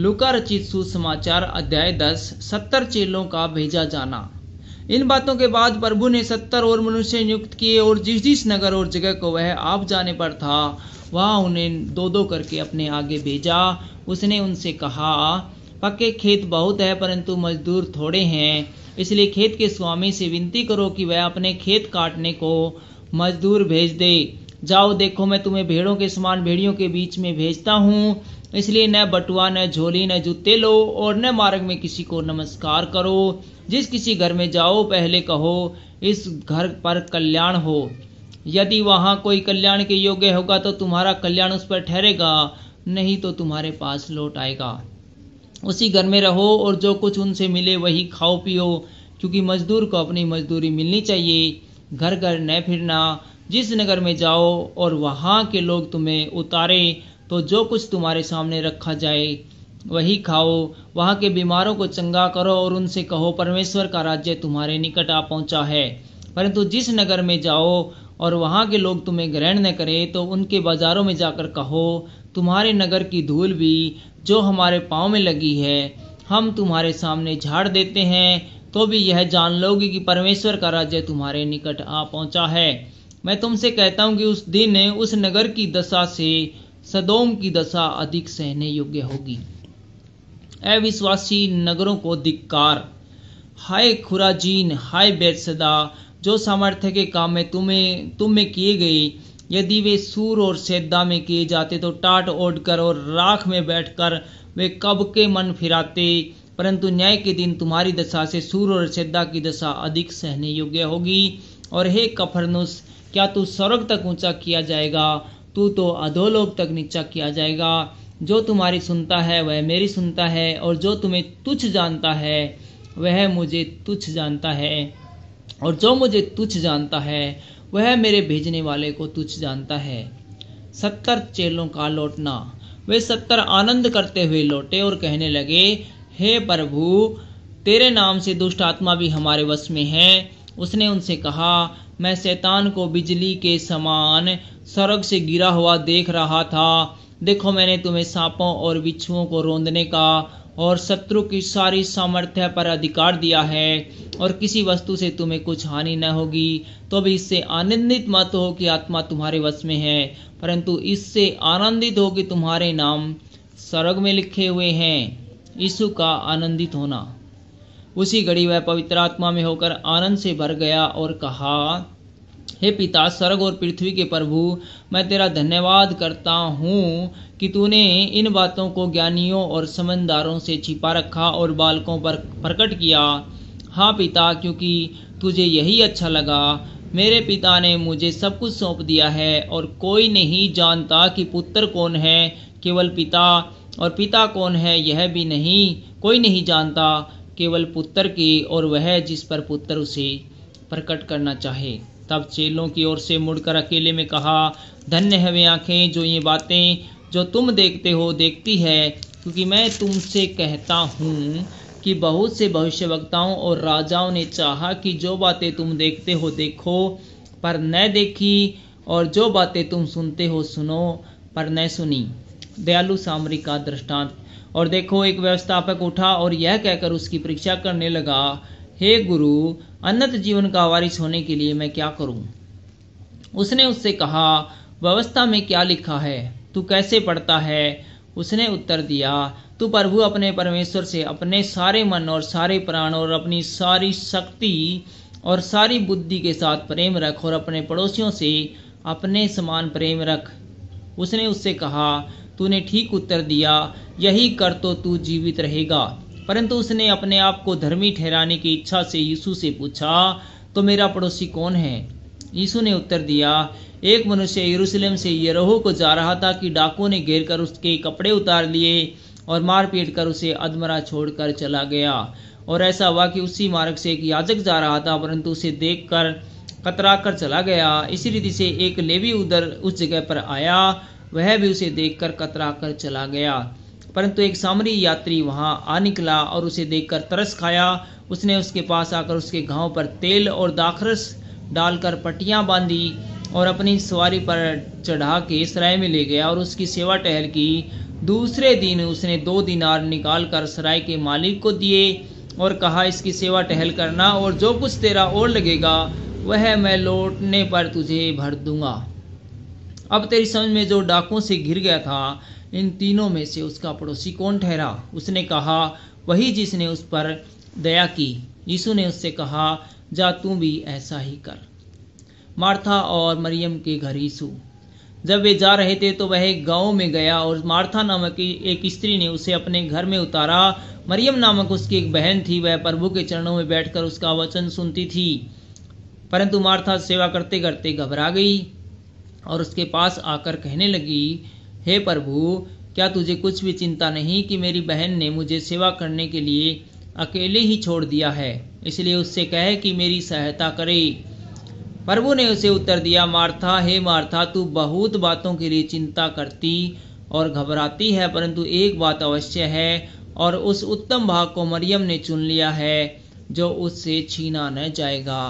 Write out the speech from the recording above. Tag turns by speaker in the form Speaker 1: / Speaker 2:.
Speaker 1: लुका रचित सुसमाचार अध्याय दस सत्तर चेलों का भेजा जाना इन बातों के बाद प्रभु ने सत्तर और मनुष्य नियुक्त किए और जिस जिस नगर और जगह को वह आप जाने पर था वहाँ उन्हें दो दो करके अपने आगे भेजा उसने उनसे कहा पक्के खेत बहुत है परंतु मजदूर थोड़े हैं इसलिए खेत के स्वामी से विनती करो कि वह अपने खेत काटने को मजदूर भेज दे जाओ देखो मैं तुम्हें भेड़ों के समान भेड़ियों के बीच में भेजता हूँ इसलिए न बटुआ न झोली न जूते लो और न मार्ग में किसी को नमस्कार करो जिस किसी घर में जाओ पहले कहो इस घर पर कल्याण हो यदि वहाँ कोई कल्याण के योग्य होगा तो तुम्हारा कल्याण उस पर ठहरेगा नहीं तो तुम्हारे पास लौट आएगा उसी घर में रहो और जो कुछ उनसे मिले वही खाओ पियो क्योंकि मजदूर को अपनी मजदूरी मिलनी चाहिए घर घर न फिरना जिस नगर में जाओ और वहाँ के लोग तुम्हें उतारे तो जो कुछ तुम्हारे सामने रखा जाए वही खाओ वहाँ के बीमारों को चंगा करो और उनसे कहो परमेश्वर का राज्य तुम्हारे निकट आ पहुँचा है परंतु जिस नगर में जाओ और वहाँ के लोग तुम्हें ग्रहण न करें तो उनके बाजारों में जाकर कहो तुम्हारे नगर की धूल भी जो हमारे पाँव में लगी है हम तुम्हारे सामने झाड़ देते हैं तो भी यह जान लोगे कि परमेश्वर का राज्य तुम्हारे निकट आ पहुँचा है मैं तुमसे कहता हूँ कि उस दिन उस नगर की दशा से सदोम की दशा अधिक सहने योग्य होगी अविश्वासी नगरों को धिक्कार हाय खुराजीन हाय बैतसदा जो सामर्थ्य के काम में तुम्हें तुम में किए गए यदि वे सूर और सैदा में किए जाते तो टाट ओढ़ कर और राख में बैठकर वे कब के मन फिराते परंतु न्याय के दिन तुम्हारी दशा से सूर और सैदा की दशा अधिक सहने योग्य होगी और हे कफरनुस क्या तू स्वर्ग तक ऊंचा किया जाएगा तू तो अधोलोक तक नीचा किया जाएगा जो तुम्हारी सुनता है वह मेरी सुनता है और जो तुम्हें तुच्छ जानता है वह मुझे तुच्छ जानता है और जो मुझे तुच्छ जानता है वह मेरे भेजने वाले को तुच्छ जानता है सत्तर चेलों का लौटना वे सत्तर आनंद करते हुए लौटे और कहने लगे हे प्रभु तेरे नाम से दुष्ट आत्मा भी हमारे वश में है उसने उनसे कहा मैं शैतान को बिजली के समान सड़क से गिरा हुआ देख रहा था देखो मैंने तुम्हें सांपों और बिच्छुओं को रोंदने का और शत्रु की सारी सामर्थ्य पर अधिकार दिया है और किसी वस्तु से तुम्हें कुछ हानि न होगी तो भी इससे आनंदित मत हो कि आत्मा तुम्हारे वश में है परंतु इससे आनंदित हो कि तुम्हारे नाम सड़ग में लिखे हुए हैं यीशु का आनंदित होना उसी घड़ी वह पवित्र आत्मा में होकर आनंद से भर गया और कहा हे पिता स्वर्ग और पृथ्वी के प्रभु मैं तेरा धन्यवाद करता हूँ कि तूने इन बातों को ज्ञानियों और समझदारों से छिपा रखा और बालकों पर प्रकट किया हाँ पिता क्योंकि तुझे यही अच्छा लगा मेरे पिता ने मुझे सब कुछ सौंप दिया है और कोई नहीं जानता कि पुत्र कौन है केवल पिता और पिता कौन है यह भी नहीं कोई नहीं जानता केवल पुत्र की और वह जिस पर पुत्र उसे प्रकट करना चाहे तब चेलों की ओर से मुड़कर अकेले में कहा धन्य है वे आँखें जो ये बातें जो तुम देखते हो देखती है क्योंकि मैं तुमसे कहता हूँ कि बहुत से भविष्यवक्ताओं और राजाओं ने चाहा कि जो बातें तुम देखते हो देखो पर न देखी और जो बातें तुम सुनते हो सुनो पर न सुनी दयालु सामरी का दृष्टांत और देखो एक व्यवस्थापक उठा और यह कहकर उसकी परीक्षा करने लगा हे गुरु अनंत जीवन का वारिस होने के लिए मैं क्या करूं उसने उससे कहा व्यवस्था में क्या लिखा है तू कैसे पढ़ता है उसने उत्तर दिया तू प्रभु अपने परमेश्वर से अपने सारे मन और सारे प्राण और अपनी सारी शक्ति और सारी बुद्धि के साथ प्रेम रख और अपने पड़ोसियों से अपने समान प्रेम रख उसने उससे कहा तूने ठीक उत्तर दिया यही कर तो तू जीवित रहेगा परंतु उसने अपने आप को धर्मी ठहराने की इच्छा से यीशु से पूछा तो मेरा पड़ोसी कौन है यीशु ने उत्तर दिया एक मनुष्य यरूशलेम से यरोह को जा रहा था कि डाकुओं ने घेर कर उसके कपड़े उतार लिए और मारपीट कर उसे अधमरा छोड़कर चला गया और ऐसा हुआ कि उसी मार्ग से एक याजक जा रहा था परंतु उसे देख कर कतरा कर चला गया इसी रीति से एक लेवी उधर उस जगह पर आया वह भी उसे देखकर कतरा कर चला गया परंतु एक सामरी यात्री वहां आ निकला और उसे देखकर तरस खाया उसने उसके पास आकर उसके घाव पर तेल और दाखरस डालकर पट्टियाँ बांधी और अपनी सवारी पर चढ़ा के सराय में ले गया और उसकी सेवा टहल की दूसरे दिन उसने दो दिनार निकाल कर सराय के मालिक को दिए और कहा इसकी सेवा टहल करना और जो कुछ तेरा और लगेगा वह मैं लौटने पर तुझे भर दूंगा अब तेरी समझ में जो डाकुओं से घिर गया था इन तीनों में से उसका पड़ोसी कौन ठहरा उसने कहा वही जिसने उस पर दया की यीशु ने उससे कहा जा तू भी ऐसा ही कर मार्था और मरियम के घर यीशु जब वे जा रहे थे तो वह गाँव में गया और मार्था नामक एक स्त्री ने उसे अपने घर में उतारा मरियम नामक उसकी एक बहन थी वह प्रभु के चरणों में बैठकर उसका वचन सुनती थी परंतु मार्था सेवा करते करते घबरा गई और उसके पास आकर कहने लगी हे प्रभु क्या तुझे कुछ भी चिंता नहीं कि मेरी बहन ने मुझे सेवा करने के लिए अकेले ही छोड़ दिया है इसलिए उससे कहे कि मेरी सहायता करे प्रभु ने उसे उत्तर दिया मार्था हे मार्था तू बहुत बातों के लिए चिंता करती और घबराती है परंतु एक बात अवश्य है और उस उत्तम भाग को मरियम ने चुन लिया है जो उससे छीना न जाएगा